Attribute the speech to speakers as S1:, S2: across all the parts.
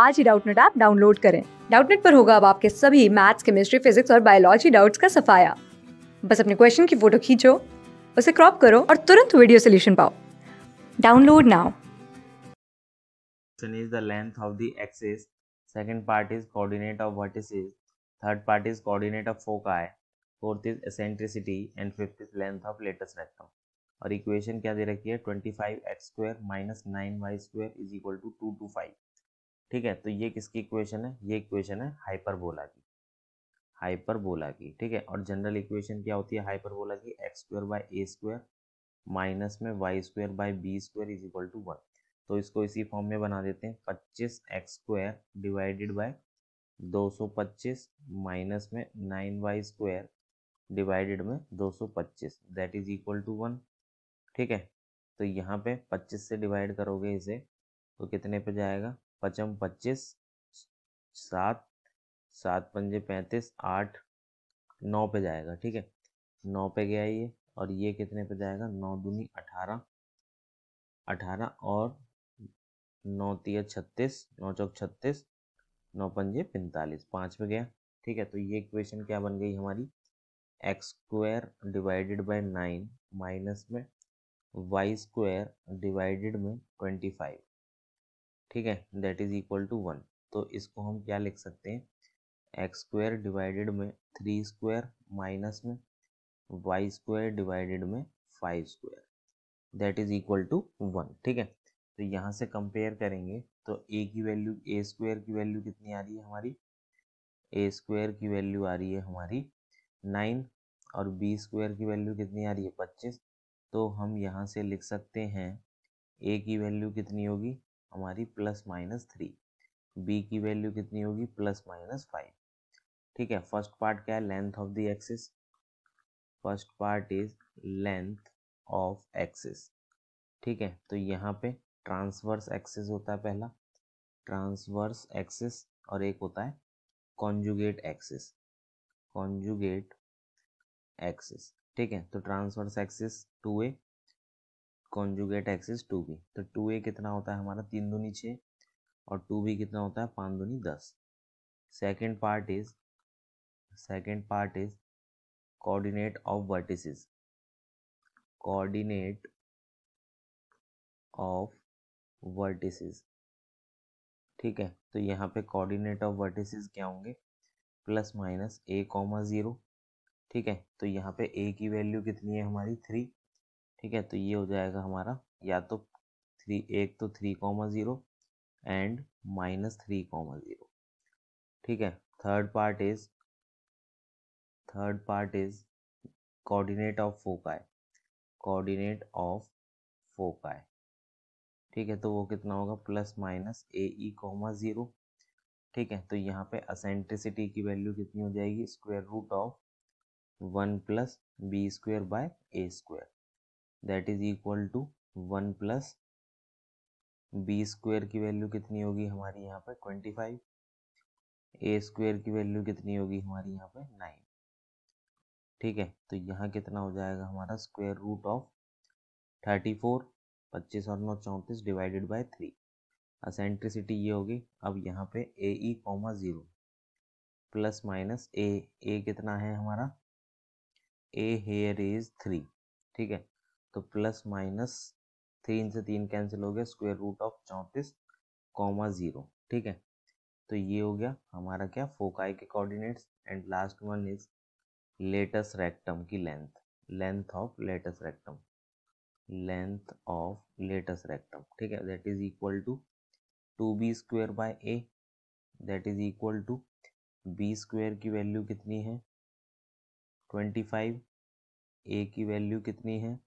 S1: आज ही Doubtnut app download करें डाउटनेट पर होगा अब आपके सभी मैथ्स केमिस्ट्री फिजिक्स और बायोलॉजी डाउट्स का सफाया बस अपने क्वेश्चन की फोटो खींचो उसे क्रॉप करो और तुरंत वीडियो सोल्यूशन पाओ download now is the length of the axis second part is coordinate of vertices third part is coordinate of foci fourth is eccentricity and fifth is length of latest rectum और equation क्या दे रखी है 25x square minus nine Y square is equal to two two five ठीक है तो ये किसकी इक्वेशन है ये इक्वेशन है हाइपरबोला की हाइपरबोला की ठीक है और जनरल इक्वेशन क्या होती है हाइपरबोला की X square by A square minus में Y square by B square is equal to one तो इसको इसी फॉर्म में बना देते हैं पच्चीस एक्स स्क्वायर डिवाइडेड बाई दो सौ पच्चीस माइनस में नाइन वाई स्क्वायर डिवाइडेड में दो सौ पच्चीस that is equal to one ठीक है तो यहाँ पे पच्चीस से डिवाइड करोगे इसे तो कितने पे जाएगा पचम पच्चीस सात सात पंजे पैंतीस आठ नौ पे जाएगा ठीक है नौ पे गया ये और ये कितने पे जाएगा नौ दूनी अठारह अठारह और नौ तीय छत्तीस नौ चौक छत्तीस नौ पंजे पैंतालीस पाँच पे गया ठीक है तो ये इक्वेशन क्या बन गई हमारी X square divided by nine minus में वाई स्क्वायर डिवाइडेड में ट्वेंटी फाइव ठीक है that is equal to one तो इसको हम क्या लिख सकते हैं एक्स स्क्वायर डिवाइडेड में थ्री स्क्वायर माइनस में वाई स्क्वायर डिवाइडेड में five square that is equal to one ठीक है तो यहाँ से कंपेयर करेंगे तो ए की वैल्यू ए स्क्वायर की वैल्यू कितनी आ रही है हमारी ए स्क्वायर की वैल्यू आ रही है हमारी नाइन और बी स्क्वायर की वैल्यू कितनी आ रही है पच्चीस तो हम यहाँ से लिख सकते हैं ए की वैल्यू कितनी होगी हमारी प्लस माइनस थ्री बी की वैल्यू कितनी होगी प्लस माइनस फाइव ठीक है फर्स्ट पार्ट क्या है length of the axis first part is length of axis ठीक है तो यहाँ पे ट्रांसवर्स एक्सिस होता है पहला ट्रांसवर्स एक्सिस और एक होता है कॉन्जुगेट एक्सिस कॉन्जुगेट एक्सिस ठीक है तो transverse axis two A conjugate axis two B तो टू ए कितना होता है हमारा तीन दूनी छः और टू बी कितना होता है पाँच दूनी दस second part is second part is coordinate of vertices coordinate of vertices ठीक है तो यहाँ पे कोऑर्डिनेट ऑफ वर्टिसेस क्या होंगे plus minus A comma zero ठीक है तो यहाँ पे ए की वैल्यू कितनी है हमारी थ्री ठीक है तो ये हो जाएगा हमारा या तो थ्री एक तो three comma zero and minus three comma zero ठीक है third part is third part is coordinate of foci coordinate of foci ठीक है तो वो कितना होगा plus minus A E comma zero ठीक है तो यहाँ पे असेंट्रिसिटी की वैल्यू कितनी हो जाएगी square root of one plus B square by A square that is equal to one plus B square की वैल्यू कितनी होगी हमारी यहाँ पर ट्वेंटी फाइव ए स्क्वेयर की वैल्यू कितनी होगी हमारी यहाँ पर नाइन ठीक है तो यहाँ कितना हो जाएगा हमारा square root of thirty four पच्चीस और नौ चौंतीस डिवाइडेड बाय थ्री असेंट्रिसिटी ये होगी अब यहाँ पे A E comma zero plus minus A A कितना है हमारा ए हेयर इज थ्री ठीक है तो प्लस माइनस थ्री इनसे तीन कैंसिल हो गया स्क्वेयर रूट ऑफ चौंतीस कॉमा ज़ीरो ठीक है तो ये हो गया हमारा क्या फोकाई के coordinates and last one is latus rectum की length length of latus rectum length of latus rectum ठीक है that is equal to two B square by A that is equal to B square की value कितनी है twenty five ए की value कितनी है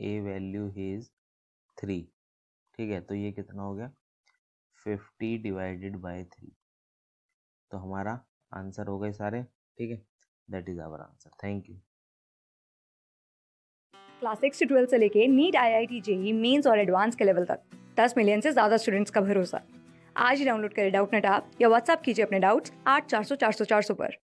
S1: ए value is three ठीक है तो ये कितना हो गया फिफ्टी डिवाइडेड बाय थ्री तो हमारा आंसर हो गए सारे ठीक है that is our answer thank you class six से ट्वेल्थ से लेके NEET I I T JEE Mains और एडवांस के लेवल तक दस मिलियन से ज़्यादा स्टूडेंट्स का भरोसा आज ही डाउनलोड करें डाउट नेट आप या व्हाट्सअप कीजिए अपने डाउट्स आठ चार सौ चार सौ चार सौ पर